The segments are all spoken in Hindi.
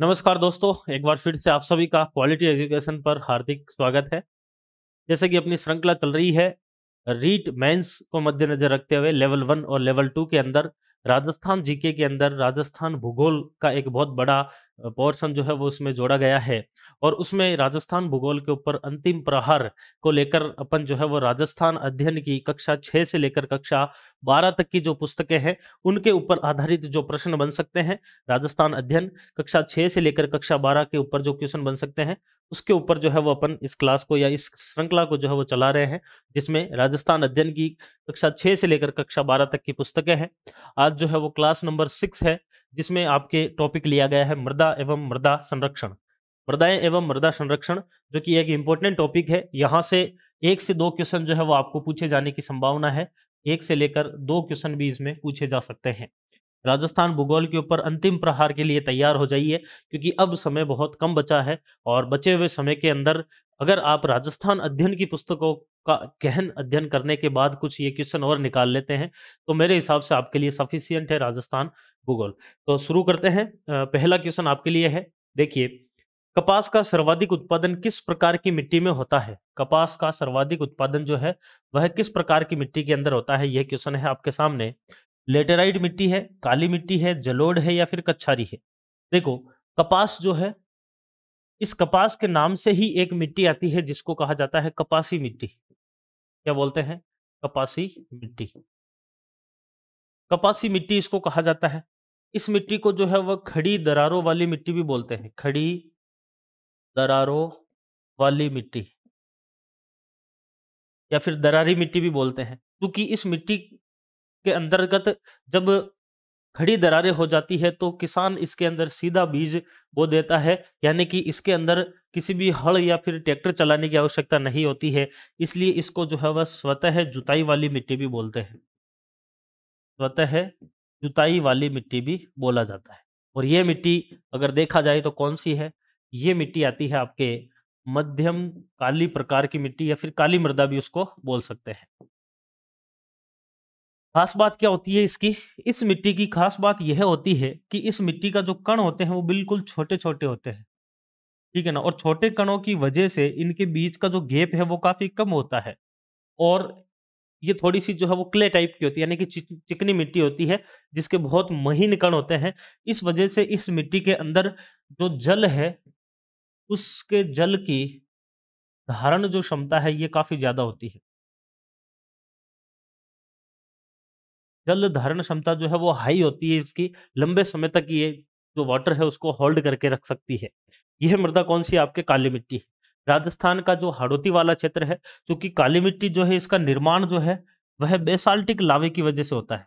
नमस्कार दोस्तों एक बार फिर से आप सभी का क्वालिटी एजुकेशन पर हार्दिक स्वागत है जैसे कि अपनी श्रृंखला चल रही है रीट मेंस को मद्देनजर रखते हुए लेवल वन और लेवल टू के अंदर राजस्थान जीके के अंदर राजस्थान भूगोल का एक बहुत बड़ा पोर्शन जो है वो उसमें जोड़ा गया है और उसमें राजस्थान भूगोल के ऊपर अंतिम प्रहार को लेकर अपन जो है वो राजस्थान अध्ययन की कक्षा छः से लेकर कक्षा बारह तक की जो पुस्तकें हैं उनके ऊपर आधारित जो प्रश्न बन सकते हैं राजस्थान अध्ययन कक्षा छह से लेकर कक्षा बारह के ऊपर जो क्वेश्चन बन सकते हैं उसके ऊपर जो है वो अपन इस क्लास को या इस श्रृंखला को जो है वो चला रहे हैं जिसमें राजस्थान अध्ययन की कक्षा छह से लेकर कक्षा बारह तक की पुस्तकें हैं आज जो है वो क्लास नंबर सिक्स है जिसमें आपके टॉपिक लिया गया है मृदा एवं मृदा संरक्षण मृदाएं एवं मृदा संरक्षण जो कि एक इम्पोर्टेंट टॉपिक है यहाँ से एक से दो क्वेश्चन जो है वो आपको पूछे जाने की संभावना है एक से लेकर दो क्वेश्चन भी इसमें पूछे जा सकते हैं राजस्थान भूगोल के ऊपर अंतिम प्रहार के लिए तैयार हो जाइए क्योंकि अब समय बहुत कम बचा है और बचे हुए समय के अंदर अगर आप राजस्थान अध्ययन की पुस्तकों का गहन अध्ययन करने के बाद कुछ ये क्वेश्चन और निकाल लेते हैं तो मेरे हिसाब से आपके लिए सफिशियंट है राजस्थान भूगोल तो शुरू करते हैं पहला क्वेश्चन आपके लिए है देखिए कपास का सर्वाधिक उत्पादन किस प्रकार की मिट्टी में होता है कपास का सर्वाधिक उत्पादन जो है वह किस प्रकार की मिट्टी के अंदर होता है यह क्वेश्चन है आपके सामने लेटेराइड मिट्टी है काली मिट्टी है जलोड़ है या फिर कच्छारी है देखो कपास जो है इस कपास के नाम से ही एक मिट्टी आती है जिसको कहा जाता है कपासी मिट्टी क्या बोलते हैं कपासी मिट्टी कपासी मिट्टी इसको कहा जाता है इस मिट्टी को जो है वह खड़ी दरारों वाली मिट्टी भी बोलते हैं खड़ी दरारों वाली मिट्टी या फिर दरारी मिट्टी भी बोलते हैं क्योंकि इस मिट्टी के अंतर्गत जब खड़ी दरारें हो जाती है तो किसान इसके अंदर सीधा बीज बो देता है यानी कि इसके अंदर किसी भी हल या फिर ट्रैक्टर चलाने की आवश्यकता नहीं होती है इसलिए इसको जो है वह स्वतः जुताई वाली मिट्टी भी बोलते हैं स्वतः जुताई वाली मिट्टी भी बोला जाता है और यह मिट्टी अगर देखा जाए तो कौन सी है ये मिट्टी आती है आपके मध्यम काली प्रकार की मिट्टी या फिर काली मृदा भी उसको बोल सकते हैं खास बात क्या होती है इसकी इस मिट्टी की खास बात यह होती है कि इस मिट्टी का जो कण होते हैं वो बिल्कुल छोटे छोटे होते हैं ठीक है ना और छोटे कणों की वजह से इनके बीच का जो गेप है वो काफी कम होता है और ये थोड़ी सी जो है वो क्ले टाइप की होती है यानी कि चिकनी मिट्टी होती है जिसके बहुत महीन कण होते हैं इस वजह से इस मिट्टी के अंदर जो जल है उसके जल की धारण जो क्षमता है ये काफी ज्यादा होती है जल धारण क्षमता जो है वो हाई होती है इसकी लंबे समय तक ये जो वाटर है उसको होल्ड करके रख सकती है यह मृदा कौन सी आपके काली मिट्टी है राजस्थान का जो हाड़ोती वाला क्षेत्र है चूंकि काली मिट्टी जो है इसका निर्माण जो है वह बेसाल्टिक लावे की वजह से होता है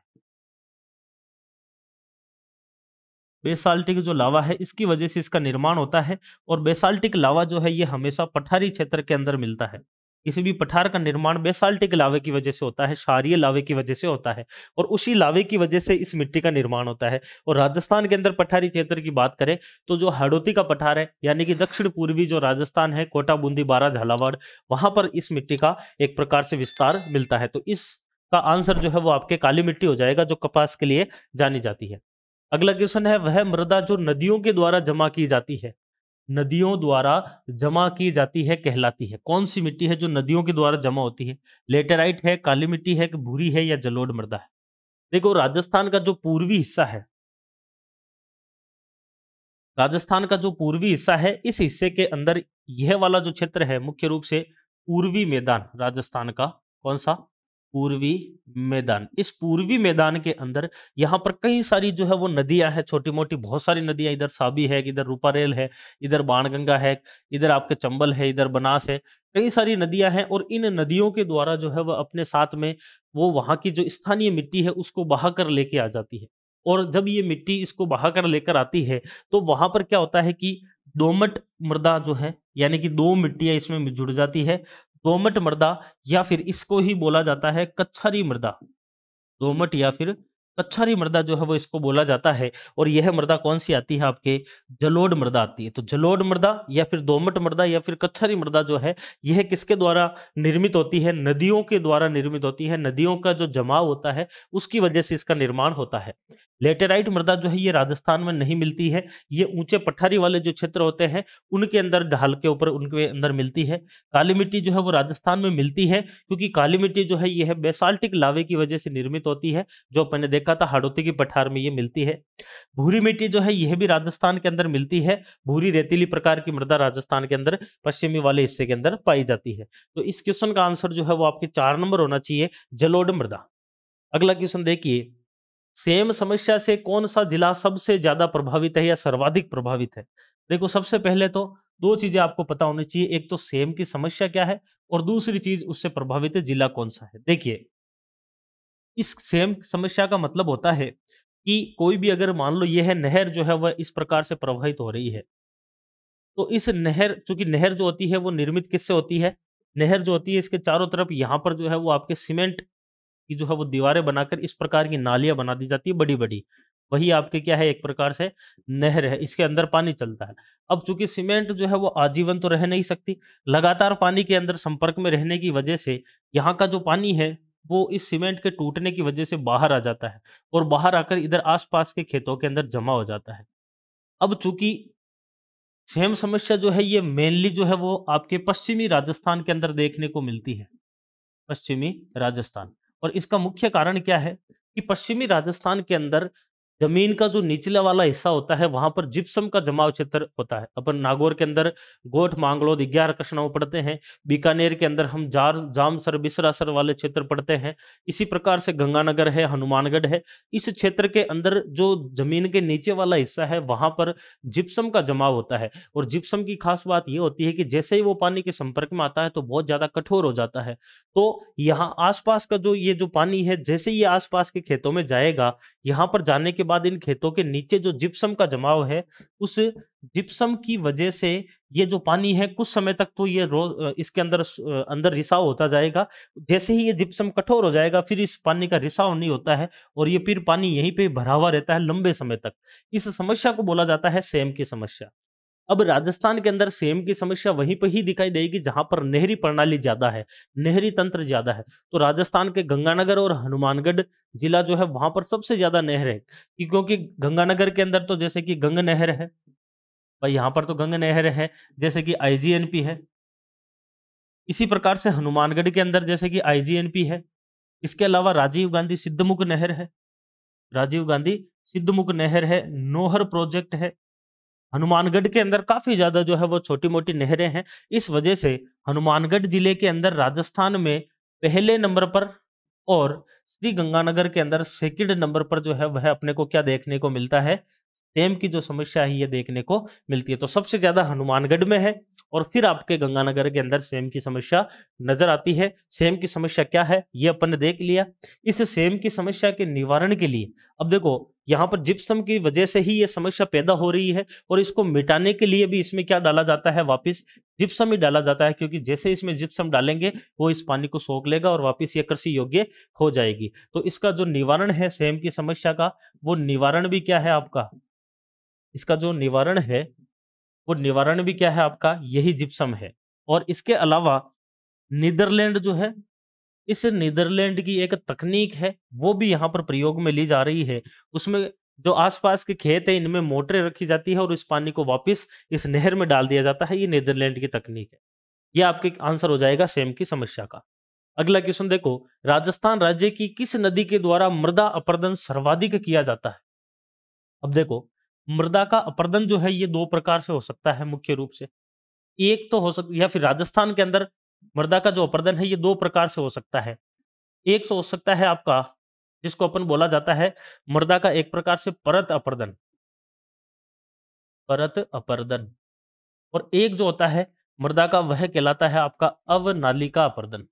बेसाल्टिक जो लावा है इसकी वजह से इसका निर्माण होता है और बेसाल्टिक लावा जो है ये हमेशा पठारी क्षेत्र के अंदर मिलता है किसी भी पठार का निर्माण बेसाल्टिक लावे की वजह से होता है क्षारिय लावे की वजह से होता है और उसी लावे की वजह से इस मिट्टी का निर्माण होता है और राजस्थान के अंदर पठारी क्षेत्र की बात करें तो जो हड़ोती का पठार है यानी कि दक्षिण पूर्वी जो राजस्थान है कोटा बूंदी बारा झालावाड़ वहां पर इस मिट्टी का एक प्रकार से विस्तार मिलता है तो इसका आंसर जो है वो आपके काली मिट्टी हो जाएगा जो कपास के लिए जानी जाती है अगला क्वेश्चन है वह मृदा जो नदियों के द्वारा जमा की जाती है नदियों द्वारा जमा की जाती है कहलाती है कौन सी मिट्टी है जो नदियों के द्वारा जमा होती है लेटेराइट है काली मिट्टी है कि भूरी है या जलोड़ मृदा है देखो राजस्थान का जो पूर्वी हिस्सा है राजस्थान का जो पूर्वी हिस्सा है इस हिस्से के अंदर यह वाला जो क्षेत्र है मुख्य रूप से पूर्वी मैदान राजस्थान का कौन सा पूर्वी मैदान इस पूर्वी मैदान के अंदर यहाँ पर कई सारी जो है वो नदियां हैं छोटी मोटी बहुत सारी नदियां इधर साबी है इधर रूपारेल है इधर बाणगंगा है इधर आपके चंबल है इधर बनास है कई सारी नदियां हैं और इन नदियों के द्वारा जो है वह अपने साथ में वो वहाँ की जो स्थानीय मिट्टी है उसको बहा कर लेके आ जाती है और जब ये मिट्टी इसको बहा कर लेकर आती है तो वहां पर क्या होता है कि दोमट मृदा जो है यानी कि दो मिट्टियां इसमें जुड़ जाती है दोमट मृदा या फिर इसको ही बोला जाता है कच्छरी मृदा दोमट या फिर कच्छरी मृदा जो है वो इसको बोला जाता है और यह मृदा कौन सी आती है आपके जलोड मृदा आती है तो जलोड मृदा या फिर दोमट मृदा या फिर कच्छरी मृदा जो है यह किसके द्वारा निर्मित होती है नदियों के द्वारा निर्मित होती है नदियों का जो जमाव होता है उसकी वजह से इसका निर्माण होता है लेटेराइट मृदा जो है ये राजस्थान में नहीं मिलती है ये ऊंचे पठारी वाले जो क्षेत्र होते हैं उनके अंदर ढाल के ऊपर उनके अंदर मिलती है काली मिट्टी जो है वो राजस्थान में मिलती है क्योंकि काली मिट्टी जो है ये है बेसाल्टिक लावे की वजह से निर्मित होती है जो अपने देखा था हाड़ोती की पठार में ये मिलती है भूरी मिट्टी जो है यह भी राजस्थान के अंदर मिलती है भूरी रेतीली प्रकार की मृदा राजस्थान के अंदर पश्चिमी वाले हिस्से के अंदर पाई जाती है तो इस क्वेश्चन का आंसर जो है वो आपके चार नंबर होना चाहिए जलोड मृदा अगला क्वेश्चन देखिए सेम समस्या से कौन सा जिला सबसे ज्यादा प्रभावित है या सर्वाधिक प्रभावित है देखो सबसे पहले तो दो चीजें आपको पता होनी चाहिए एक तो सेम की समस्या क्या है और दूसरी चीज उससे प्रभावित जिला कौन सा है देखिए इस सेम समस्या का मतलब होता है कि कोई भी अगर मान लो ये है नहर जो है वह इस प्रकार से प्रभावित हो रही है तो इस नहर चूंकि नहर जो होती है वो निर्मित किससे होती है नहर जो होती है इसके चारों तरफ यहाँ पर जो है वो आपके सीमेंट की जो है वो दीवारें बनाकर इस प्रकार की नालियां बना दी जाती है बड़ी बड़ी वही आपके क्या है एक प्रकार से नहर है इसके अंदर पानी चलता है अब चूंकि सीमेंट जो है वो आजीवन तो रह नहीं सकती लगातार पानी के अंदर संपर्क में रहने की वजह से यहाँ का जो पानी है वो इस सीमेंट के टूटने की वजह से बाहर आ जाता है और बाहर आकर इधर आसपास के खेतों के अंदर जमा हो जाता है अब चूंकि सेम समस्या जो है ये मेनली जो है वो आपके पश्चिमी राजस्थान के अंदर देखने को मिलती है पश्चिमी राजस्थान और इसका मुख्य कारण क्या है कि पश्चिमी राजस्थान के अंदर जमीन का जो निचला वाला हिस्सा होता है वहां पर जिप्सम का जमाव क्षेत्र होता है अपन नागौर के अंदर गोठ मांगलोद ग्यारह कक्षाओं पढ़ते हैं बीकानेर के अंदर हम जार जामसर बिसरासर वाले क्षेत्र पढ़ते हैं इसी प्रकार से गंगानगर है हनुमानगढ़ है इस क्षेत्र के अंदर जो जमीन के नीचे वाला हिस्सा है वहां पर जिप्सम का जमाव होता है और जिप्सम की खास बात यह होती है कि जैसे ही वो पानी के संपर्क में आता है तो बहुत ज्यादा कठोर हो जाता है तो यहाँ आसपास का जो ये जो पानी है जैसे ही आसपास के खेतों में जाएगा यहाँ पर जाने के बाद इन खेतों के नीचे जो जिप्सम का जमाव है उस जिप्सम की वजह से ये जो पानी है कुछ समय तक तो ये रोज इसके अंदर अंदर रिसाव होता जाएगा जैसे ही ये जिप्सम कठोर हो जाएगा फिर इस पानी का रिसाव नहीं होता है और ये फिर पानी यहीं पे भरा हुआ रहता है लंबे समय तक इस समस्या को बोला जाता है सेम की समस्या अब राजस्थान के अंदर सेम की समस्या वहीं पर ही दिखाई देगी जहां पर नहरी प्रणाली ज्यादा है नहरी तंत्र ज्यादा है तो राजस्थान के गंगानगर और हनुमानगढ़ जिला जो है वहां पर सबसे ज्यादा नहर है क्योंकि गंगानगर के अंदर तो जैसे कि गंग नहर है भाई यहाँ पर तो गंग नहर है जैसे कि आईजीएनपी है इसी प्रकार से हनुमानगढ़ के अंदर जैसे कि आईजीएनपी है इसके अलावा राजीव गांधी सिद्धमुख नहर है राजीव गांधी सिद्धमुख नहर है नोहर प्रोजेक्ट है हनुमानगढ़ के अंदर काफी ज्यादा जो है वो छोटी मोटी नहरें हैं इस वजह से हनुमानगढ़ जिले के अंदर राजस्थान में पहले नंबर पर और श्री गंगानगर के अंदर सेकेंड नंबर पर जो है वह अपने को क्या देखने को मिलता है सेम की जो समस्या है ये देखने को मिलती है तो सबसे ज्यादा हनुमानगढ़ में है और फिर आपके गंगानगर के अंदर सेम की समस्या नजर आती है सेम की समस्या क्या है ये अपन ने देख लिया इस सेम की समस्या के निवारण के लिए अब देखो यहाँ पर जिप्सम की वजह से ही ये समस्या पैदा हो रही है और इसको मिटाने के लिए भी इसमें क्या डाला जाता है वापस जिप्सम ही डाला जाता है क्योंकि जैसे इसमें जिप्सम डालेंगे वो इस पानी को सोख लेगा और वापस ये कृषि योग्य हो जाएगी तो इसका जो निवारण है सेम की समस्या का वो निवारण भी क्या है आपका इसका जो निवारण है वो निवारण भी क्या है आपका यही जिप्सम है और इसके अलावा नीदरलैंड जो है इस नीदरलैंड की एक तकनीक है वो भी यहाँ पर प्रयोग में ली जा रही है उसमें जो आसपास के खेत है इनमें मोटरें रखी जाती है और इस पानी को वापस इस नहर में डाल दिया जाता है ये नीदरलैंड की तकनीक है ये आपके आंसर हो जाएगा सेम की समस्या का अगला क्वेश्चन देखो राजस्थान राज्य की किस नदी के द्वारा मृदा अपर्दन सर्वाधिक किया जाता है अब देखो मृदा का अपर्दन जो है ये दो प्रकार से हो सकता है मुख्य रूप से एक तो हो सकता या फिर राजस्थान के अंदर मृदा का जो अपरदन है ये दो प्रकार से हो सकता है एक से हो सकता है आपका जिसको अपन बोला जाता है मृदा का एक प्रकार से परत अपरदन परत अपरदन और एक जो होता है मृदा का वह कहलाता है आपका अवनालिका अपरदन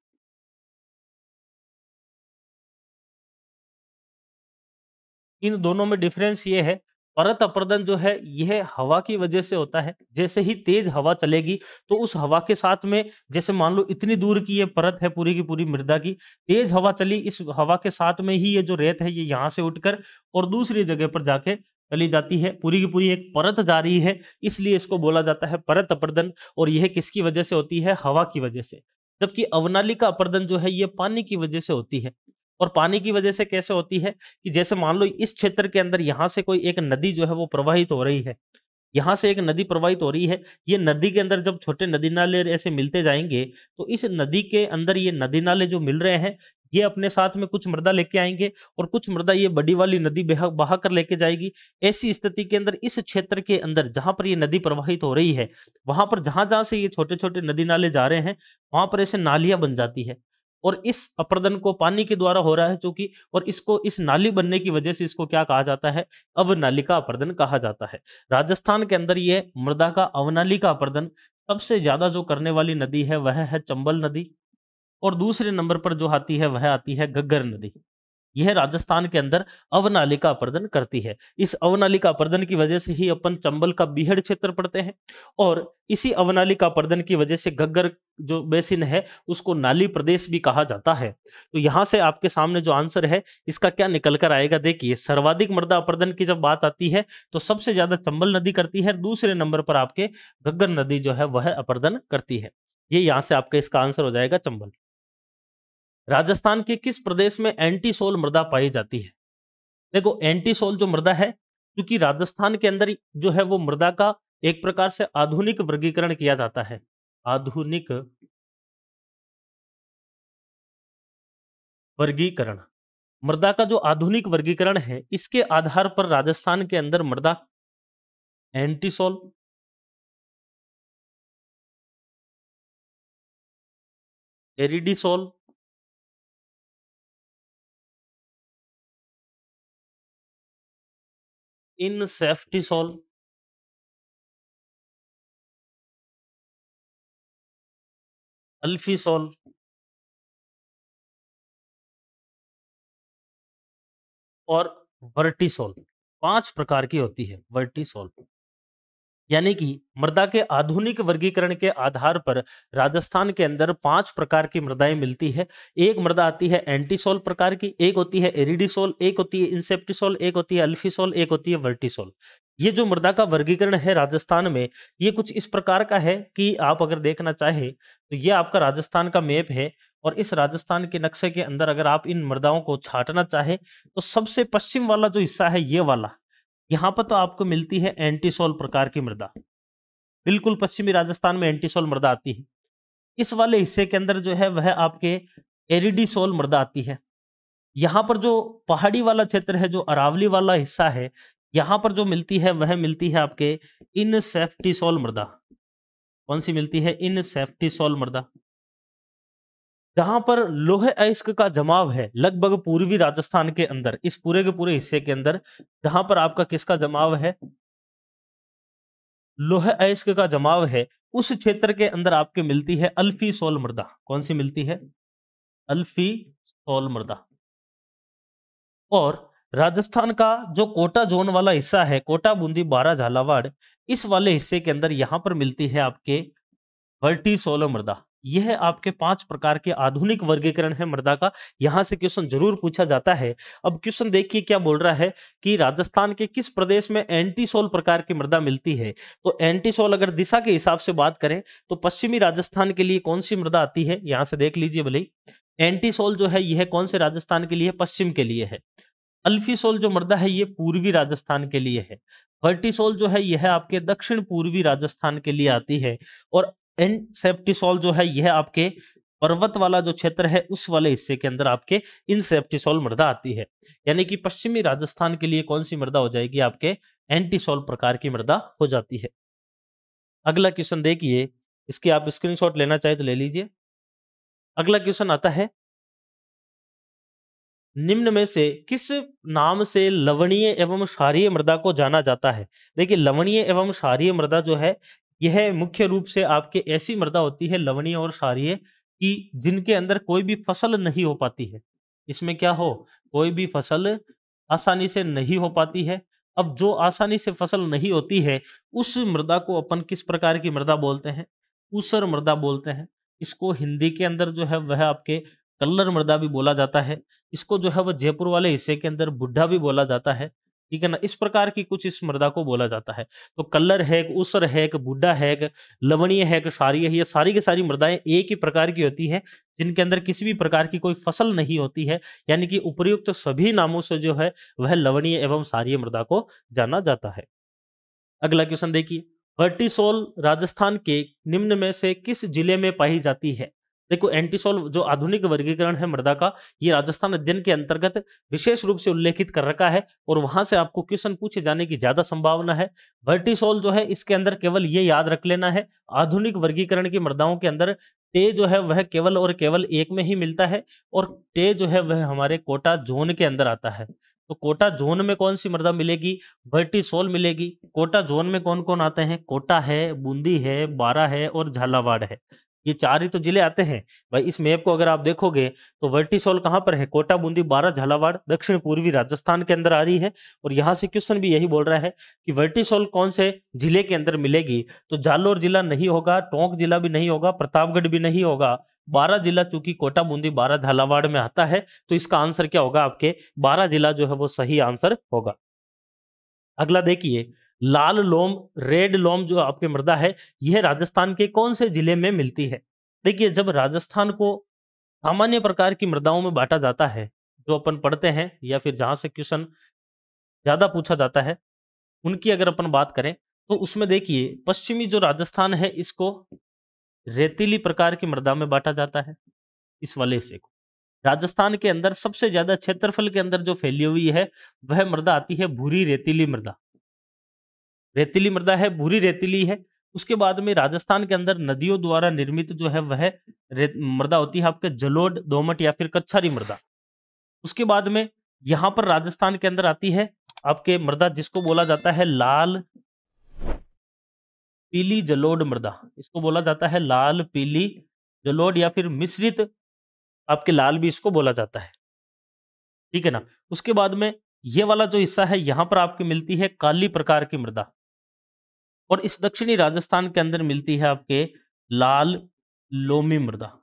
इन दोनों में डिफरेंस ये है परत अपरदन जो है यह हवा की वजह से होता है जैसे ही तेज हवा चलेगी तो उस हवा के साथ में जैसे मान लो इतनी दूर की ये परत है पूरी की पूरी मृदा की तेज हवा चली इस हवा के साथ में ही ये जो रेत है ये यहाँ से उठकर और दूसरी जगह पर जाके चली जाती है पूरी की पूरी एक परत जा रही है इसलिए इसको बोला जाता है परत अपर्दन और यह किसकी वजह से होती है हवा की वजह से जबकि अवनाली का अपरदन जो है ये पानी की वजह से होती है और पानी की वजह से कैसे होती है कि जैसे मान लो इस क्षेत्र के अंदर यहाँ से कोई एक नदी जो है वो प्रवाहित हो रही है यहाँ से एक नदी प्रवाहित हो रही है ये नदी के अंदर जब छोटे नदी नाले ऐसे मिलते जाएंगे तो इस नदी के अंदर ये नदी नाले जो मिल रहे हैं ये अपने साथ में कुछ मृदा लेके आएंगे और कुछ मृदा ये बड़ी वाली नदी बहा कर लेके जाएगी ऐसी स्थिति के अंदर इस क्षेत्र के अंदर जहां पर ये नदी प्रवाहित हो रही है वहां पर जहां जहां से ये छोटे छोटे नदी नाले जा रहे हैं वहां पर ऐसे नालियां बन जाती है और इस अपरदन को पानी के द्वारा हो रहा है चूंकि और इसको इस नाली बनने की वजह से इसको क्या कहा जाता है अवनाली का अपरदन कहा जाता है राजस्थान के अंदर यह मृदा का अवनाली का अपरदन सबसे ज्यादा जो करने वाली नदी है वह है चंबल नदी और दूसरे नंबर पर जो आती है वह आती है गग्गर नदी यह राजस्थान के अंदर अवनालिका अपर्दन करती है इस अवनालिका अपर्दन की वजह से ही अपन चंबल का बीहड़ क्षेत्र पड़ते हैं और इसी अवनालिका अपर्दन की वजह से गग्गर जो बेसिन है उसको नाली प्रदेश भी कहा जाता है तो यहां से आपके सामने जो आंसर है इसका क्या निकल कर आएगा देखिए सर्वाधिक मृदा अपर्दन की जब बात आती है तो सबसे ज्यादा चंबल नदी करती है दूसरे नंबर पर आपके गग्गर नदी जो है वह अपर्दन करती है ये यहां यहाँ से आपका इसका आंसर हो जाएगा चंबल राजस्थान के किस प्रदेश में एंटी सोल मृदा पाई जाती है देखो एंटी सोल जो मृदा है क्योंकि राजस्थान के अंदर जो है वो मृदा का एक प्रकार से आधुनिक वर्गीकरण किया जाता है आधुनिक वर्गीकरण मृदा का जो आधुनिक वर्गीकरण है इसके आधार पर राजस्थान के अंदर मृदा entisol aridisol in ceftisol alfisol और वर्टिसोल पांच प्रकार की होती है वर्टिसॉल यानी कि मृदा के आधुनिक वर्गीकरण के आधार पर राजस्थान के अंदर पांच प्रकार की मृदाएं मिलती है एक मृदा आती है एंटीसोल प्रकार की एक होती है एरिडिसोल एक होती है इंसेप्टिसोल एक होती है अल्फिसोल एक होती है वर्टिसोल ये जो मृदा का वर्गीकरण है राजस्थान में ये कुछ इस प्रकार का है कि आप अगर देखना चाहे तो ये आपका राजस्थान का मैप है और इस राजस्थान के नक्शे के अंदर अगर आप इन मृदाओं को छाटना चाहे तो सबसे पश्चिम वाला जो हिस्सा है ये वाला यहां पर तो आपको मिलती है एंटीसोल प्रकार की मृदा बिल्कुल पश्चिमी राजस्थान में एंटीसोल मृदा आती है इस वाले हिस्से के अंदर जो है वह आपके एरिडीसोल मृदा आती है यहां पर जो पहाड़ी वाला क्षेत्र है जो अरावली वाला हिस्सा है यहां पर जो मिलती है वह मिलती है आपके इनसेफ्टीसोल मृदा कौन सी मिलती है इनसेफ्टीसोल मृदा जहां पर लोह अयस्क का जमाव है लगभग पूर्वी राजस्थान के अंदर इस पूरे के पूरे हिस्से के अंदर जहां पर आपका किसका जमाव है लोह अयस्क का जमाव है उस क्षेत्र के अंदर आपके मिलती है अल्फी सोल मृदा कौन सी मिलती है अल्फी सोल मृदा और राजस्थान का जो कोटा जोन वाला हिस्सा है कोटा बूंदी बारा झालावाड़ इस वाले हिस्से के अंदर यहां पर मिलती है आपके वर्टी सोल मृदा यह आपके पांच प्रकार के आधुनिक वर्गीकरण है मृदा का यहां से क्वेश्चन जरूर पूछा जाता है अब क्वेश्चन देखिए क्या बोल रहा है कि राजस्थान के किस प्रदेश में एंटीसोल प्रकार की मृदा मिलती है तो एंटीसोल अगर दिशा के हिसाब से बात करें तो पश्चिमी राजस्थान के लिए कौन सी मृदा आती है यहां से देख लीजिए भले एंटीसोल जो है यह कौन से राजस्थान के लिए पश्चिम के लिए है अल्फीसोल जो मृदा है ये पूर्वी राजस्थान के लिए है वर्टिसोल जो है यह आपके दक्षिण पूर्वी राजस्थान के लिए आती है और एंड सेप्टिसोल जो है यह आपके पर्वत वाला जो क्षेत्र है उस वाले हिस्से के अंदर आपके इनसेप्टिसोल मृदा आती है यानी कि पश्चिमी राजस्थान के लिए कौन सी मृदा हो जाएगी आपके एंटीसोल प्रकार की मृदा हो जाती है अगला क्वेश्चन देखिए इसकी आप स्क्रीनशॉट लेना चाहे तो ले लीजिए अगला क्वेश्चन आता है निम्न में से किस नाम से लवणीय एवं क्षारीय मृदा को जाना जाता है देखिए लवणीय एवं क्षारीय मृदा जो है यह मुख्य रूप से आपके ऐसी मृदा होती है लवणीय और सारीय कि जिनके अंदर कोई भी फसल नहीं हो पाती है इसमें क्या हो कोई भी फसल आसानी से नहीं हो पाती है अब जो आसानी से फसल नहीं होती है उस मृदा को अपन किस प्रकार की मृदा बोलते हैं ऊसर मृदा बोलते हैं इसको हिंदी के अंदर जो है वह आपके कल्लर मृदा भी बोला जाता है इसको जो है वह जयपुर वाले हिस्से के अंदर बुढ़ा भी बोला जाता है ठीक है ना इस प्रकार की कुछ इस मृदा को बोला जाता है तो कल्लर हैक उसर हैक बुढ़ा हैक लवणीय हैक क्षारीय है ये सारी की सारी मृदाएं एक ही प्रकार की होती है जिनके अंदर किसी भी प्रकार की कोई फसल नहीं होती है यानी कि उपयुक्त तो सभी नामों से जो है वह लवणीय एवं सारीय मृदा को जाना जाता है अगला क्वेश्चन देखिए वर्टिसोल राजस्थान के निम्न में से किस जिले में पाई जाती है देखो एंटीसोल जो आधुनिक वर्गीकरण है मृदा का ये राजस्थान अध्ययन के अंतर्गत विशेष रूप से उल्लेखित कर रखा है और वहां से आपको क्वेश्चन पूछे जाने की ज्यादा संभावना है वर्टिसोल जो है इसके अंदर केवल ये याद रख लेना है आधुनिक वर्गीकरण की मृदाओं के अंदर ते जो है वह केवल और केवल एक में ही मिलता है और ते जो है वह हमारे कोटा जोन के अंदर आता है तो कोटा जोन में कौन सी मृदा मिलेगी वर्टिसोल मिलेगी कोटा जोन में कौन कौन आते हैं कोटा है बूंदी है बारा है और झालावाड़ है ये चार ही तो जिले आते हैं भाई इस मैप को अगर आप देखोगे तो वर्टिसोल कहाँ पर है कोटा बूंदी बारह झालावाड़ दक्षिण पूर्वी राजस्थान के अंदर आ रही है और यहाँ से क्वेश्चन भी यही बोल रहा है कि वर्टिसोल कौन से जिले के अंदर मिलेगी तो जालोर जिला नहीं होगा टोंक जिला भी नहीं होगा प्रतापगढ़ भी नहीं होगा बारह जिला चूंकि कोटा बूंदी बारह झालावाड़ में आता है तो इसका आंसर क्या होगा आपके बारह जिला जो है वो सही आंसर होगा अगला देखिए लाल लोम रेड लोम जो आपके मृदा है यह राजस्थान के कौन से जिले में मिलती है देखिए जब राजस्थान को सामान्य प्रकार की मृदाओं में बांटा जाता है जो अपन पढ़ते हैं या फिर जहां से क्वेश्चन ज्यादा पूछा जाता है उनकी अगर अपन बात करें तो उसमें देखिए पश्चिमी जो राजस्थान है इसको रेतीली प्रकार की मृदा में बांटा जाता है इस वाले हिस्से को राजस्थान के अंदर सबसे ज्यादा क्षेत्रफल के अंदर जो फैली हुई है वह मृदा आती है भूरी रेतीली मृदा रेतीली मृदा है भूरी रेतीली है उसके बाद में राजस्थान के अंदर नदियों द्वारा निर्मित जो है वह मृदा होती है आपके जलोड दोमट या फिर कच्छारी मृदा उसके बाद में यहाँ पर राजस्थान के अंदर आती है आपके मृदा जिसको बोला जाता है लाल पीली जलोड मृदा इसको बोला जाता है लाल पीली जलोड या फिर मिश्रित आपके लाल भी इसको बोला जाता है ठीक है ना उसके बाद में ये वाला जो हिस्सा है यहाँ पर आपकी मिलती है काली प्रकार की मृदा और इस दक्षिणी राजस्थान के अंदर मिलती है आपके लाल लोमी मृदा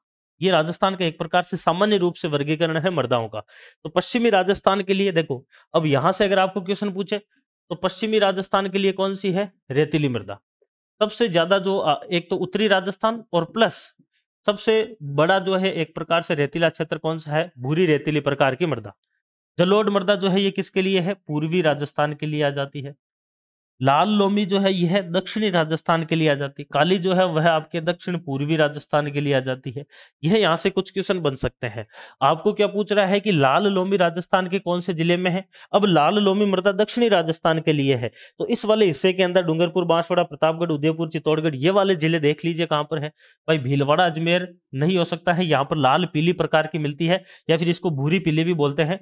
ये राजस्थान का एक प्रकार से सामान्य रूप से वर्गीकरण है मृदाओं का तो पश्चिमी राजस्थान के लिए देखो अब यहां से अगर आपको क्वेश्चन पूछे तो पश्चिमी राजस्थान के लिए कौन सी है रेतीली मृदा सबसे ज्यादा जो एक तो उत्तरी राजस्थान और प्लस सबसे बड़ा जो है एक प्रकार से रेतीला क्षेत्र कौन सा है भूरी रेतीली प्रकार की मृदा जलोड मृदा जो है ये किसके लिए है पूर्वी राजस्थान के लिए आ जाती है लाल लोमी जो है यह दक्षिणी राजस्थान के लिए आ जाती है काली जो है वह आपके दक्षिण पूर्वी राजस्थान के लिए आ जाती है यह यहाँ से कुछ क्वेश्चन बन सकते हैं आपको क्या पूछ रहा है कि लाल लोमी राजस्थान के कौन से जिले में है अब लाल लोमी मृदा दक्षिणी राजस्थान के लिए है तो इस वाले हिस्से के अंदर डूंगरपुर बांसवाड़ा प्रतापगढ़ उदयपुर चित्तौड़गढ़ ये वाले जिले देख लीजिए कहाँ पर है भाई भीलवाड़ा अजमेर नहीं हो सकता है यहाँ पर लाल पीली प्रकार की मिलती है या फिर इसको भूरी पीली भी बोलते हैं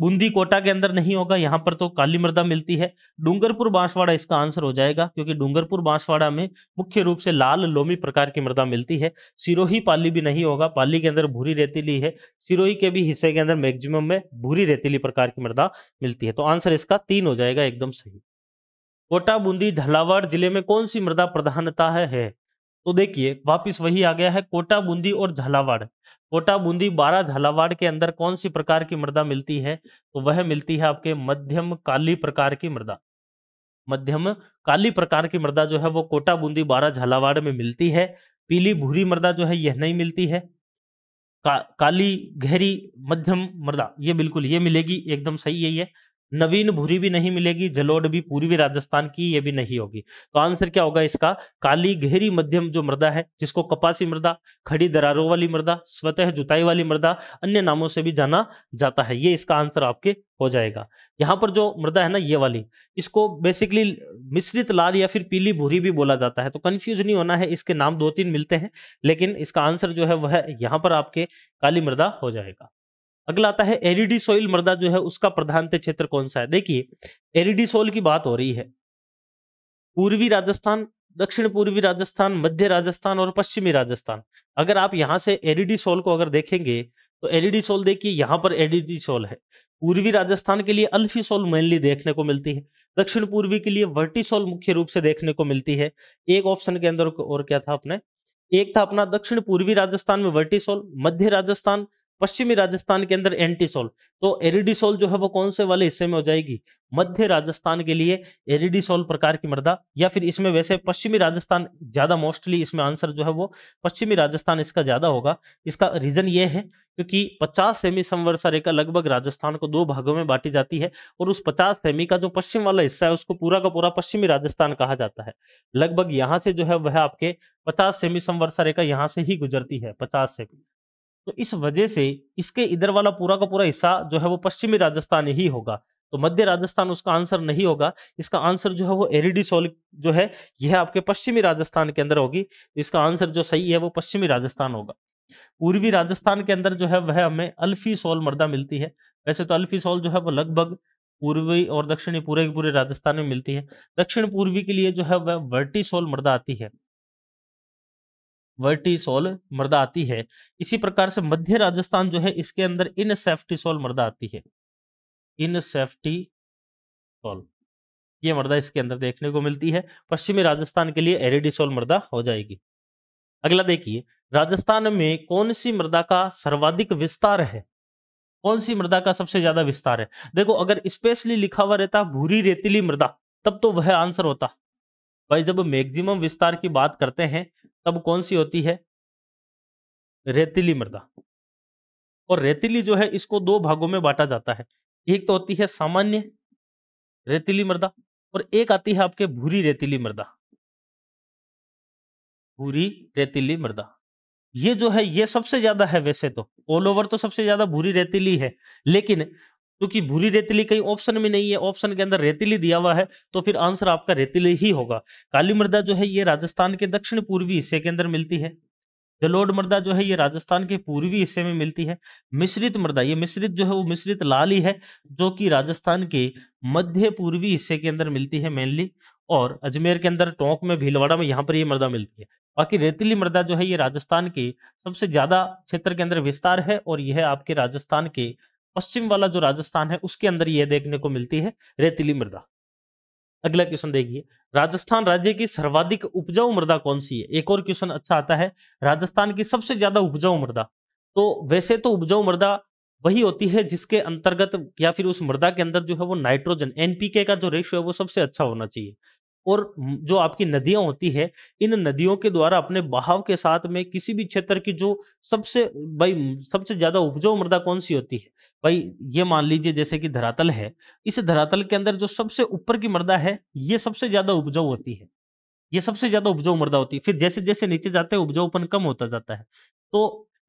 बूंदी कोटा के अंदर नहीं होगा यहाँ पर तो काली मृदा मिलती है डूंगरपुर बांसवाड़ा इसका आंसर हो जाएगा क्योंकि डूंगरपुर बांसवाड़ा में मुख्य रूप से लाल लोमी प्रकार की मृदा मिलती है सिरोही पाली भी नहीं होगा पाली के अंदर भूरी रेतीली है सिरोही के भी हिस्से के अंदर मैक्सिमम में भूरी रेतीली प्रकार की मृदा मिलती है तो आंसर इसका तीन हो जाएगा एकदम सही कोटा बूंदी झालावाड़ जिले में कौन सी मृदा प्रधानता है, है? तो देखिए वापिस वही आ गया है कोटा बूंदी और झालावाड़ कोटा बूंदी बारा झालावाड़ के अंदर कौन सी प्रकार की मृदा मिलती है तो वह मिलती है आपके मध्यम काली प्रकार की मृदा मध्यम काली प्रकार की मृदा जो है वो कोटा बूंदी बारा झालावाड़ में मिलती है पीली भूरी मृदा जो है यह नहीं मिलती है का, काली गहरी मध्यम मृदा ये बिल्कुल ये मिलेगी एकदम सही है ये नवीन भूरी भी नहीं मिलेगी जलोड़ भी पूर्वी राजस्थान की ये भी नहीं होगी तो आंसर क्या होगा इसका काली गहरी मध्यम जो मृदा है जिसको कपासी मृदा खड़ी दरारों वाली मृदा स्वतः जुताई वाली मृदा अन्य नामों से भी जाना जाता है ये इसका आंसर आपके हो जाएगा यहाँ पर जो मृदा है ना ये वाली इसको बेसिकली मिश्रित लाल या फिर पीली भूरी भी बोला जाता है तो कन्फ्यूज नहीं होना है इसके नाम दो तीन मिलते हैं लेकिन इसका आंसर जो है वह यहाँ पर आपके काली मृदा हो जाएगा अगला आता है एरिडी सोइल मृदा जो है उसका प्रधानतः क्षेत्र कौन सा है देखिए एरिडी सोइल की बात हो रही है पूर्वी राजस्थान दक्षिण पूर्वी राजस्थान मध्य राजस्थान और पश्चिमी राजस्थान अगर आप यहां से एरिडी सोल को अगर देखेंगे तो एरिडी सोल देखिए यहां पर एरिडी सोल है पूर्वी राजस्थान के लिए अल्फी सोल मेनली देखने को मिलती है दक्षिण पूर्वी के लिए वर्टिसोल मुख्य रूप से देखने को मिलती है एक ऑप्शन के अंदर और क्या था अपने एक था अपना दक्षिण पूर्वी राजस्थान में वर्टिसोल मध्य राजस्थान पश्चिमी राजस्थान के अंदर एंटीसोल तो एरिडिसोल जो है वो कौन से वाले हिस्से में हो जाएगी मध्य राजस्थान के लिए एरिडिसोल प्रकार की मृदा या फिर इसमें वैसे पश्चिमी राजस्थान ज्यादा मोस्टली इसमें आंसर जो है वो पश्चिमी राजस्थान इसका ज्यादा होगा इसका रीजन ये है क्योंकि 50 सेमी संवर्षा रेखा लगभग राजस्थान को दो भागों में बांटी जाती है और उस 50 सेमी का जो पश्चिम वाला हिस्सा है उसको पूरा का पूरा पश्चिमी राजस्थान कहा जाता है लगभग यहाँ से जो है वह आपके 50 सेमी संवर्षा रेखा यहाँ से ही गुजरती है 50 सेमी तो इस वजह से इसके इधर वाला पूरा का पूरा हिस्सा जो है वो पश्चिमी राजस्थान ही होगा तो मध्य राजस्थान उसका आंसर नहीं होगा इसका आंसर जो है वो एरिडी सोल जो है यह आपके पश्चिमी राजस्थान के अंदर होगी तो इसका आंसर जो सही है वो पश्चिमी राजस्थान होगा पूर्वी राजस्थान के अंदर जो है वह हमें अल्फी सोल मर्दा मिलती है वैसे तो अल्फी सोल जो है वो लगभग पूर्वी और दक्षिणी पूरे के पूरे राजस्थान में मिलती है दक्षिण पूर्वी के लिए जो है वह वर्टी सोल मर्दा आती है वर्टिसोल मृदा आती है इसी प्रकार से मध्य राजस्थान जो है इसके अंदर इनसेफ्टिसोल मृदा आती है इनसेफ्टिसोल ये मृदा इसके अंदर देखने को मिलती है पश्चिमी राजस्थान के लिए एरिडिसोल मृदा हो जाएगी अगला देखिए राजस्थान में कौन सी मृदा का सर्वाधिक विस्तार है कौन सी मृदा का सबसे ज्यादा विस्तार है देखो अगर स्पेशली लिखा हुआ रहता भूरी रेतीली मृदा तब तो वह आंसर होता भाई जब मैक्सिमम विस्तार की बात करते हैं तब कौन सी होती है रेतीली मृदा और रेतीली जो है इसको दो भागों में बांटा जाता है एक तो होती है सामान्य रेतीली मृदा और एक आती है आपके भूरी रेतीली मृदा भूरी रेतीली मृदा ये जो है ये सबसे ज्यादा है वैसे तो ऑल ओवर तो सबसे ज्यादा भूरी रेतीली है लेकिन क्योंकि भूरी रेतीली कहीं ऑप्शन में नहीं है ऑप्शन के अंदर रेतीली दिया हुआ है तो फिर आंसर आपका रेतीली ही होगा काली मृदा जो है ये राजस्थान के दक्षिण पूर्वी हिस्से के अंदर मिलती है जलोड मृदा जो है ये राजस्थान के पूर्वी हिस्से में मिलती है मिश्रित मृदा ये मिश्रित जो है वो मिश्रित लाल ही है जो कि राजस्थान के मध्य पूर्वी हिस्से के अंदर मिलती है मेनली और अजमेर के अंदर टोंक में भीलवाड़ा में यहाँ पर ये मृदा मिलती है बाकी रेतीली मृदा जो है ये राजस्थान के सबसे ज्यादा क्षेत्र के अंदर विस्तार है और यह आपके राजस्थान के पश्चिम वाला जो राजस्थान है उसके अंदर यह देखने को मिलती है रेतीली मृदा अगला क्वेश्चन देखिए राजस्थान राज्य की सर्वाधिक उपजाऊ मृदा कौन सी है एक और क्वेश्चन अच्छा आता है राजस्थान की सबसे ज्यादा उपजाऊ मृदा तो वैसे तो उपजाऊ मृदा वही होती है जिसके अंतर्गत या फिर उस मृदा के अंदर जो है वो नाइट्रोजन एनपीके का जो रेशियो है वो सबसे अच्छा होना चाहिए और जो आपकी नदियां होती है इन नदियों के द्वारा अपने बहाव के साथ में किसी भी क्षेत्र की जो सबसे भाई सबसे ज्यादा उपजाऊ मृदा कौन सी होती है भाई ये मान लीजिए जैसे कि धरातल है इस धरातल के अंदर जो सबसे ऊपर की मृदा है ये सबसे ज्यादा उपजाऊ होती है ये सबसे ज्यादा उपजाऊ मृदा होती है फिर जैसे जैसे नीचे जाते हैं उपजाऊपन कम होता जाता है तो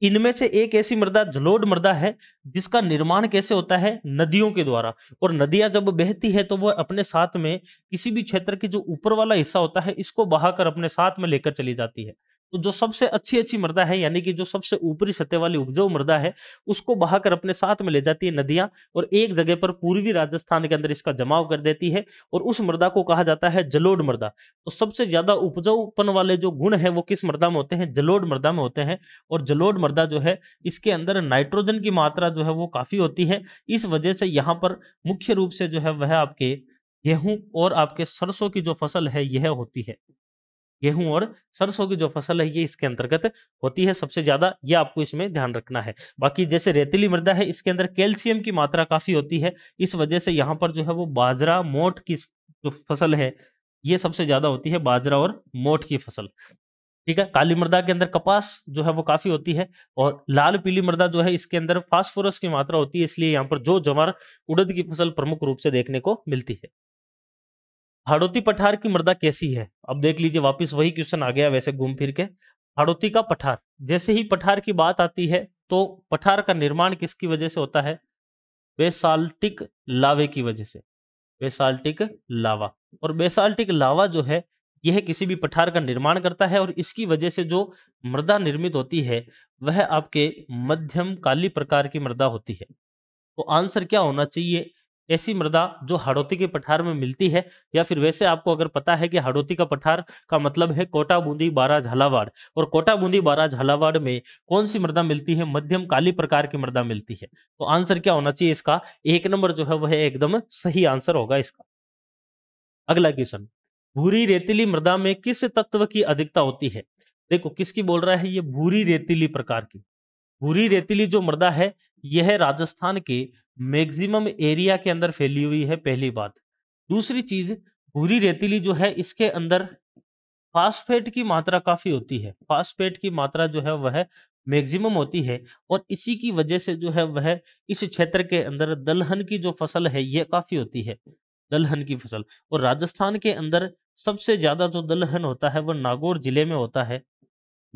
इनमें से एक ऐसी मृदा जलोढ़ मृदा है जिसका निर्माण कैसे होता है नदियों के द्वारा और नदियां जब बहती है तो वह अपने साथ में किसी भी क्षेत्र के जो ऊपर वाला हिस्सा होता है इसको बहाकर अपने साथ में लेकर चली जाती है तो जो सबसे अच्छी अच्छी मृदा है यानी कि जो सबसे ऊपरी सतह वाली उपजाऊ मृदा है उसको बहाकर अपने साथ में ले जाती है नदियां और एक जगह पर पूर्वी राजस्थान के अंदर इसका जमाव कर देती है और उस मृदा को कहा जाता है जलोड मृदा तो सबसे ज्यादा उपजाऊपन वाले जो गुण है वो किस मृदा में होते हैं जलोड मृदा में होते हैं और जलोड मृदा जो है इसके अंदर नाइट्रोजन की मात्रा जो है वो काफी होती है इस वजह से यहाँ पर मुख्य रूप से जो है वह आपके गेहूं और आपके सरसों की जो फसल है यह होती है गेहूं और सरसों की जो फसल है ये इसके अंतर्गत होती है सबसे ज्यादा ये आपको इसमें ध्यान रखना है बाकी जैसे रेतीली मृदा है इसके अंदर कैल्शियम की मात्रा काफी होती है इस वजह से यहाँ पर जो है वो बाजरा मोट की जो फसल है ये सबसे ज्यादा होती है बाजरा और मोट की फसल ठीक है काली मृदा के अंदर कपास जो है वो काफी होती है और लाल पीली मृदा जो है इसके अंदर फास्फोरस की मात्रा होती है इसलिए यहाँ पर जो जवार उड़द की फसल प्रमुख रूप से देखने को मिलती है हड़ोती पठार की मृदा कैसी है अब देख लीजिए वापस वही क्वेश्चन आ गया वैसे घूम फिर के हाड़ोती का पठार जैसे ही पठार की बात आती है तो पठार का निर्माण किसकी वजह से होता है बेसाल्टिक लावे की वजह से बेसाल्टिक लावा और बेसाल्टिक लावा जो है यह किसी भी पठार का निर्माण करता है और इसकी वजह से जो मृदा निर्मित होती है वह आपके मध्यम काली प्रकार की मृदा होती है तो आंसर क्या होना चाहिए ऐसी मृदा जो हड़ौती के पठार में मिलती है या फिर वैसे आपको अगर पता है कि हड़ौती का पठार का मतलब है कोटा बूंदी बारा झालावाड़ और कोटा बूंदी बारा झालावाड़ में कौन सी मृदा मिलती है मध्यम काली प्रकार की मृदा मिलती है तो आंसर क्या होना चाहिए इसका एक नंबर जो है वह एकदम सही आंसर होगा इसका अगला क्वेश्चन भूरी रेतीली मृदा में किस तत्व की अधिकता होती है देखो किसकी बोल रहा है ये भूरी रेतीली प्रकार की भूरी रेतीली जो मृदा है यह राजस्थान के मैक्सिमम एरिया के अंदर फैली हुई है पहली बात दूसरी चीज भूरी रेतीली जो है इसके अंदर फास्फेट की मात्रा काफी होती है फास्फेट की मात्रा जो है वह मैक्सिमम होती है और इसी की वजह से जो है वह इस क्षेत्र के अंदर दलहन की जो फसल है यह काफी होती है दलहन की फसल और राजस्थान के अंदर सबसे ज्यादा जो दलहन होता है वह नागौर जिले में होता है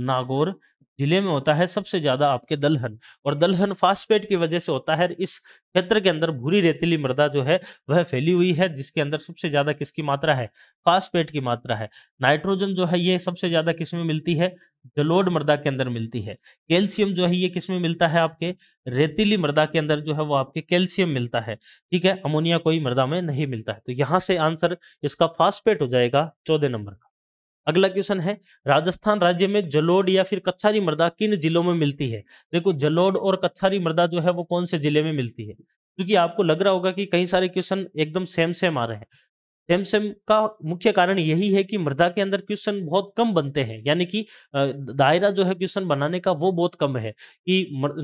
नागौर जिले में होता है सबसे ज्यादा आपके दलहन और दलहन फास्फेट की वजह से होता है इस क्षेत्र के अंदर भूरी रेतीली मृदा जो है वह फैली हुई है जिसके अंदर सबसे ज्यादा किसकी मात्रा है फास्फेट की मात्रा है नाइट्रोजन जो है ये सबसे ज्यादा किसमें मिलती है जलोड मृदा के अंदर मिलती है कैल्शियम जो है ये किसमें मिलता है आपके रेतीली मृदा के अंदर जो है वो आपके कैल्शियम मिलता है ठीक है अमोनिया कोई मृदा में नहीं मिलता है तो यहां से आंसर इसका फास्टपेट हो जाएगा चौदह नंबर का अगला क्वेश्चन है राजस्थान राज्य में जलोड या फिर कच्छारी मृदा किन जिलों में मिलती है देखो जलोड और कच्छारी मृदा जो है वो कौन से जिले में मिलती है क्योंकि आपको लग रहा होगा कि कई सारे क्वेश्चन एकदम सेम सेम आ रहे हैं एमसेम का मुख्य कारण यही है कि मृदा के अंदर क्वेश्चन बहुत कम बनते हैं यानी कि दायरा जो है क्वेश्चन बनाने का वो बहुत कम है कि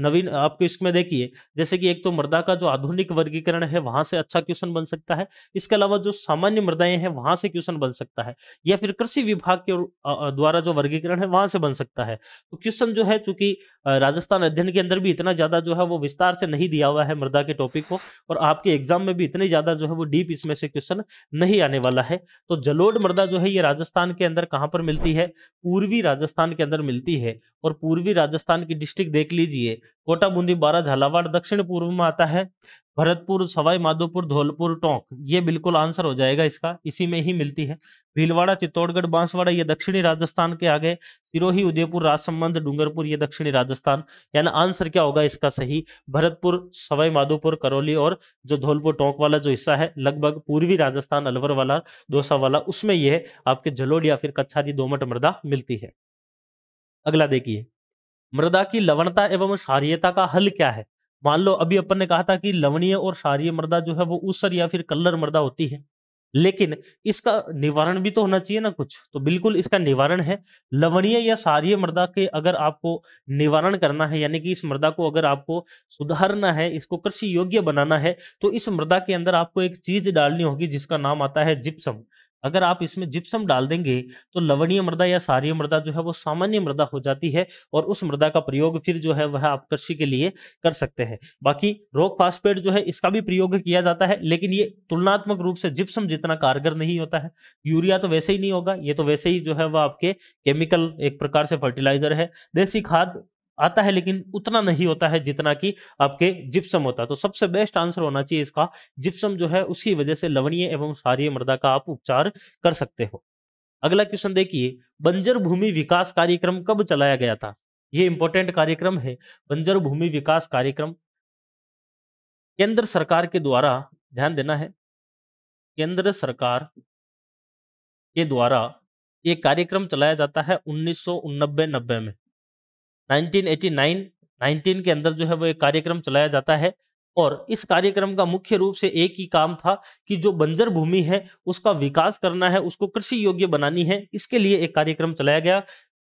नवीन आपको इसमें देखिए जैसे कि एक तो मृदा का जो आधुनिक वर्गीकरण है वहां से अच्छा क्वेश्चन बन सकता है इसके अलावा जो सामान्य मृदाएं हैं वहां से क्वेश्चन बन सकता है या फिर कृषि विभाग के द्वारा जो वर्गीकरण है वहां से बन सकता है तो क्वेश्चन जो है चूंकि राजस्थान अध्ययन के अंदर भी इतना ज्यादा जो है वो विस्तार से नहीं दिया हुआ है मृदा के टॉपिक को और आपके एग्जाम में भी इतने ज्यादा जो है वो डीप इसमें से क्वेश्चन नहीं ही आने वाला है तो जलोढ़ मृदा जो है ये राजस्थान के अंदर कहाँ पर मिलती है पूर्वी राजस्थान के अंदर मिलती है और पूर्वी राजस्थान की डिस्ट्रिक्ट देख लीजिए कोटा बूंदी बारा झालावाड़ दक्षिण पूर्व में आता है भरतपुर सवाई माधोपुर धौलपुर टोंक ये बिल्कुल आंसर हो जाएगा इसका इसी में ही मिलती है भीलवाड़ा चित्तौड़गढ़ बांसवाड़ा ये दक्षिणी राजस्थान के आगे सिरोही उदयपुर राजसंबंध डूंगरपुर ये दक्षिणी राजस्थान यानी आंसर क्या होगा इसका सही भरतपुर सवाई माधोपुर करौली और जो धौलपुर टोंक वाला जो हिस्सा है लगभग पूर्वी राजस्थान अलवर वाला दोसा वाला उसमें यह आपके जलोड़ या फिर कच्छादी दोमट मृदा मिलती है अगला देखिए मृदा की लवणता एवं क्षारियता का हल क्या है मान लो अभी अपन ने कहा था कि लवणीय और सारीय मृदा जो है वो ऊसर या फिर कल्लर मृदा होती है लेकिन इसका निवारण भी तो होना चाहिए ना कुछ तो बिल्कुल इसका निवारण है लवणीय या सारीय मृदा के अगर आपको निवारण करना है यानी कि इस मृदा को अगर आपको सुधारना है इसको कृषि योग्य बनाना है तो इस मृदा के अंदर आपको एक चीज डालनी होगी जिसका नाम आता है जिप्सम अगर आप इसमें जिप्सम डाल देंगे तो लवणीय मृदा या सारी मृदा जो है वो सामान्य मृदा हो जाती है और उस मृदा का प्रयोग फिर जो है वह आप कृषि के लिए कर सकते हैं बाकी रोक फास्फेट जो है इसका भी प्रयोग किया जाता है लेकिन ये तुलनात्मक रूप से जिप्सम जितना कारगर नहीं होता है यूरिया तो वैसे ही नहीं होगा ये तो वैसे ही जो है वह आपके केमिकल एक प्रकार से फर्टिलाइजर है देसी खाद आता है लेकिन उतना नहीं होता है जितना कि आपके जिप्सम होता है तो सबसे बेस्ट आंसर होना चाहिए इसका जिप्सम जो है उसकी वजह से लवणीय एवं सारी मृदा का आप उपचार कर सकते हो अगला क्वेश्चन देखिए बंजर भूमि विकास कार्यक्रम कब चलाया गया था ये इंपॉर्टेंट कार्यक्रम है बंजर भूमि विकास कार्यक्रम केंद्र सरकार के द्वारा ध्यान देना है केंद्र सरकार के द्वारा ये कार्यक्रम चलाया जाता है उन्नीस सौ में 1989 19 के अंदर जो है वो एक कार्यक्रम चलाया जाता है और इस कार्यक्रम का मुख्य रूप से एक ही काम था कि जो बंजर भूमि है उसका विकास करना है उसको कृषि योग्य बनानी है इसके लिए एक कार्यक्रम चलाया गया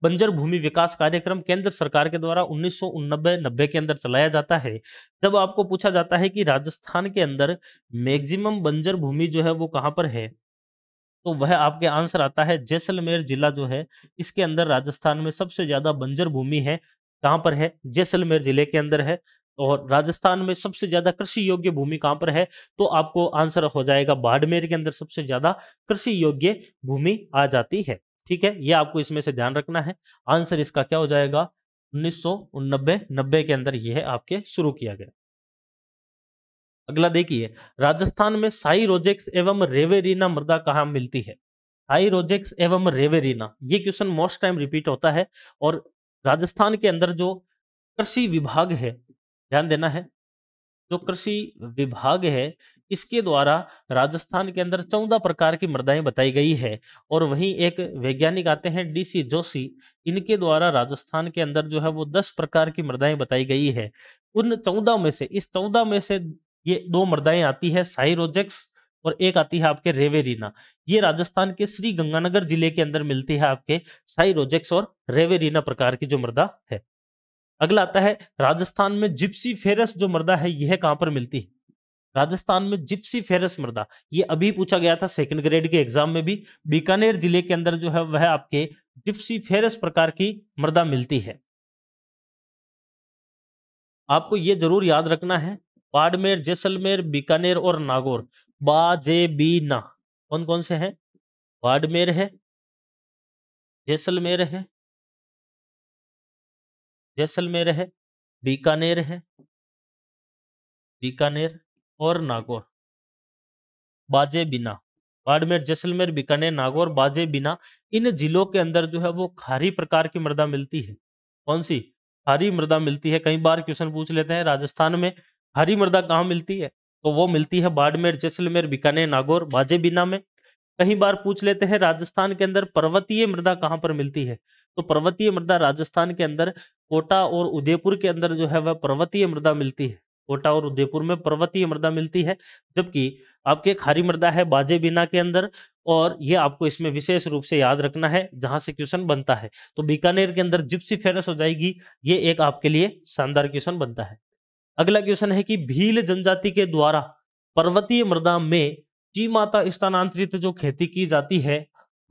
बंजर भूमि विकास कार्यक्रम केंद्र सरकार के द्वारा उन्नीस सौ के अंदर चलाया जाता है जब आपको पूछा जाता है कि राजस्थान के अंदर मैक्सिमम बंजर भूमि जो है वो कहाँ पर है तो वह आपके आंसर आता है जैसलमेर जिला जो है इसके अंदर राजस्थान में सबसे ज्यादा बंजर भूमि है कहाँ पर है जैसलमेर जिले के अंदर है और राजस्थान में सबसे ज्यादा कृषि योग्य भूमि कहाँ पर है तो आपको आंसर हो जाएगा बाड़मेर के अंदर सबसे ज्यादा कृषि योग्य भूमि आ जाती है ठीक है ये आपको इसमें से ध्यान रखना है आंसर इसका क्या हो जाएगा उन्नीस सौ के अंदर यह आपके शुरू किया गया अगला देखिए राजस्थान में साई रोजेक्स एवं रेवेरीना मृदा कहाँ मिलती है साई रोजेक्स एवं रेवेरीना ये क्वेश्चन मोस्ट टाइम रिपीट होता है और राजस्थान के अंदर जो कृषि विभाग है ध्यान देना है जो कृषि विभाग है इसके द्वारा राजस्थान के अंदर चौदह प्रकार की मृदाएं बताई गई है और वहीं एक वैज्ञानिक आते हैं डीसी जोशी इनके द्वारा राजस्थान के अंदर जो है वो दस प्रकार की मृदाएं बताई गई है उन चौदह में से इस चौदह में से ये दो मृदाएं आती है साइरोजेक्स और एक आती है आपके रेवेरीना ये राजस्थान के श्री गंगानगर जिले के अंदर मिलती है आपके साइरोजेक्स और रेवेरीना प्रकार की जो मृदा है अगला आता है राजस्थान में जिप्सी फेरस जो मृदा है यह कहां पर मिलती है राजस्थान में जिप्सी फेरस मृदा ये अभी पूछा गया था सेकंड ग्रेड के एग्जाम में भी बीकानेर जिले के अंदर जो है वह आपके जिप्सी फेरस प्रकार की मृदा मिलती है आपको ये जरूर याद रखना है बाड़मेर जैसलमेर बीकानेर और नागौर बाजेबीना कौन कौन से हैं बाड़मेर है जैसलमेर है जैसलमेर है बीकानेर है बीकानेर और नागौर बाजे बिना बाड़मेर जैसलमेर बीकानेर नागौर बाजे बिना इन जिलों के अंदर जो है वो खारी प्रकार की मृदा मिलती है कौन सी खारी मृदा मिलती है कई बार क्वेश्चन पूछ लेते हैं राजस्थान में हरी मृदा कहाँ मिलती है तो वो मिलती है बाड़मेर जैसलमेर बीकानेर नागौर बाजे बिना में कई बार पूछ लेते हैं राजस्थान के अंदर पर्वतीय मृदा कहाँ पर मिलती है तो पर्वतीय मृदा राजस्थान के अंदर कोटा और उदयपुर के अंदर जो है वह पर्वतीय मृदा मिलती है कोटा और उदयपुर में पर्वतीय मृदा मिलती है जबकि आपके खारी मृदा है बाजे बिना के अंदर और ये आपको इसमें विशेष रूप से याद रखना है जहां से क्वेश्चन बनता है तो बीकानेर के अंदर जिप्सी फेरस हो जाएगी ये एक आपके लिए शानदार क्वेश्चन बनता है अगला क्वेश्चन है कि भील जनजाति के द्वारा पर्वतीय मृदा में ची माता स्थानांतरित जो खेती की जाती है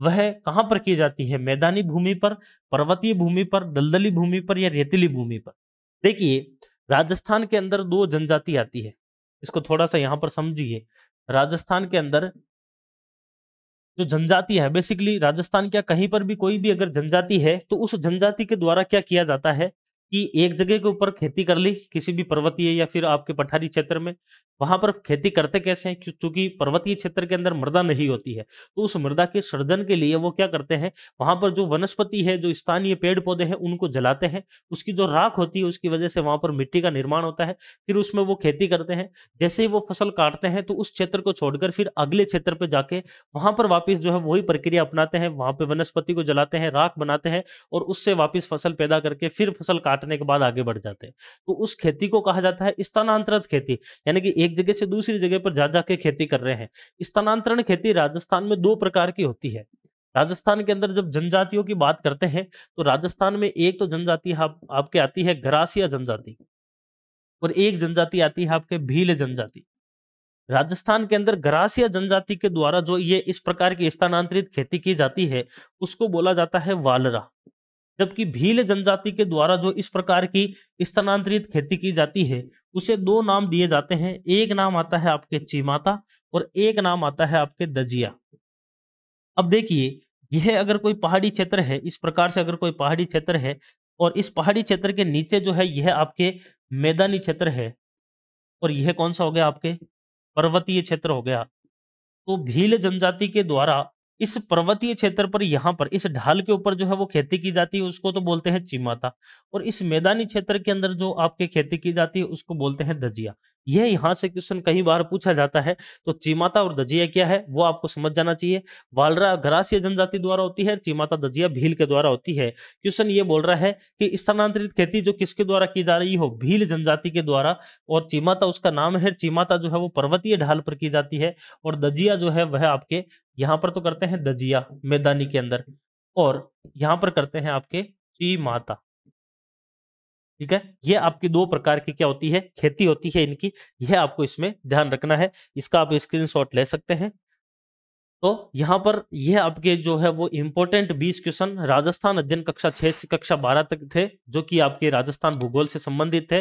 वह कहाँ पर की जाती है मैदानी भूमि पर पर्वतीय भूमि पर दलदली भूमि पर या रेतीली भूमि पर देखिए राजस्थान के अंदर दो जनजाति आती है इसको थोड़ा सा यहाँ पर समझिए राजस्थान के अंदर जो जनजाति है बेसिकली राजस्थान क्या कहीं पर भी कोई भी अगर जनजाति है तो उस जनजाति के द्वारा क्या किया जाता है कि एक जगह के ऊपर खेती कर ली किसी भी पर्वतीय या फिर आपके पठारी क्षेत्र में वहां पर खेती करते कैसे हैं क्योंकि पर्वतीय क्षेत्र के अंदर मृदा नहीं होती है तो उस मृदा के सृजन के लिए वो क्या करते हैं वहां पर जो वनस्पति है जो स्थानीय पेड़ पौधे हैं उनको जलाते हैं उसकी जो राख होती है उसकी वजह से वहां पर मिट्टी का निर्माण होता है फिर उसमें वो खेती करते हैं जैसे ही वो फसल काटते हैं तो उस क्षेत्र को छोड़कर फिर अगले क्षेत्र पर जाके वहां पर वापिस जो है वही प्रक्रिया अपनाते हैं वहां पर वनस्पति को जलाते हैं राख बनाते हैं और उससे वापिस फसल पैदा करके फिर फसल काट काटने के बाद आगे बढ़ जाते हैं तो उस खेती को कहा जाता है स्थानांतरित खेती यानी कि एक जगह से दूसरी जगह पर जा जाके खेती कर रहे हैं स्थानांतरण खेती राजस्थान में दो प्रकार की होती है राजस्थान के अंदर जब जनजातियों की बात करते हैं तो राजस्थान में एक तो जनजाति आप, आपके आती है गरासिया जनजाति और एक जनजाति आती है आपके भील जनजाति राजस्थान के अंदर ग्रासिया जनजाति के द्वारा जो ये इस प्रकार की स्थानांतरित खेती की जाती है उसको बोला जाता है वालरा जबकि भील जनजाति के द्वारा जो इस प्रकार की स्थानांतरित खेती की जाती है उसे दो नाम दिए जाते हैं एक नाम आता है आपके चीमाता और एक नाम आता है आपके दजिया अब देखिए यह अगर कोई पहाड़ी क्षेत्र है इस प्रकार से अगर कोई पहाड़ी क्षेत्र है और इस पहाड़ी क्षेत्र के नीचे जो है यह आपके मैदानी क्षेत्र है और यह कौन सा हो गया आपके पर्वतीय क्षेत्र हो गया तो भील जनजाति के द्वारा इस पर्वतीय क्षेत्र पर यहाँ पर इस ढाल के ऊपर जो है वो खेती की जाती है उसको तो बोलते हैं चिमाता और इस मैदानी क्षेत्र के अंदर जो आपके खेती की जाती है उसको बोलते हैं दजिया यह यहाँ से क्वेश्चन कई बार पूछा जाता है तो चीमाता और दजिया क्या है वो आपको समझ जाना चाहिए वालरा घरासिया जनजाति द्वारा होती है चीमाता दजिया भील के द्वारा होती है क्वेश्चन ये बोल रहा है कि स्थानांतरित खेती जो किसके द्वारा की जा रही हो भील जनजाति के द्वारा और चीमाता उसका नाम है चीमाता जो है वो पर्वतीय ढाल पर की जाती है और दजिया जो है वह आपके यहाँ पर तो करते हैं दजिया मैदानी के अंदर और यहाँ पर करते हैं आपके चीमाता ठीक है ये आपकी दो प्रकार की क्या होती है खेती होती है इनकी यह आपको इसमें ध्यान रखना है इसका आप स्क्रीनशॉट ले सकते हैं तो यहाँ पर यह आपके जो है वो इम्पोर्टेंट 20 क्वेश्चन राजस्थान अध्ययन कक्षा 6 से कक्षा 12 तक थे जो कि आपके राजस्थान भूगोल से संबंधित थे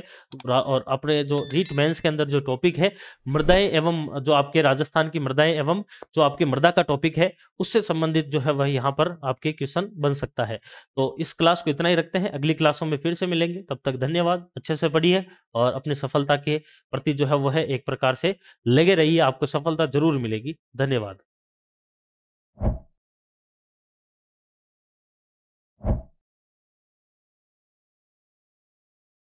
और अपने जो रीट मेंस के अंदर जो टॉपिक है मृदाएं एवं जो आपके राजस्थान की मृदाएं एवं जो आपके मृदा का टॉपिक है उससे संबंधित जो है वह यहाँ पर आपके क्वेश्चन बन सकता है तो इस क्लास को इतना ही रखते हैं अगली क्लासों में फिर से मिलेंगे तब तक धन्यवाद अच्छे से पढ़िए और अपनी सफलता के प्रति जो है वह एक प्रकार से लगे रहिए आपको सफलता जरूर मिलेगी धन्यवाद you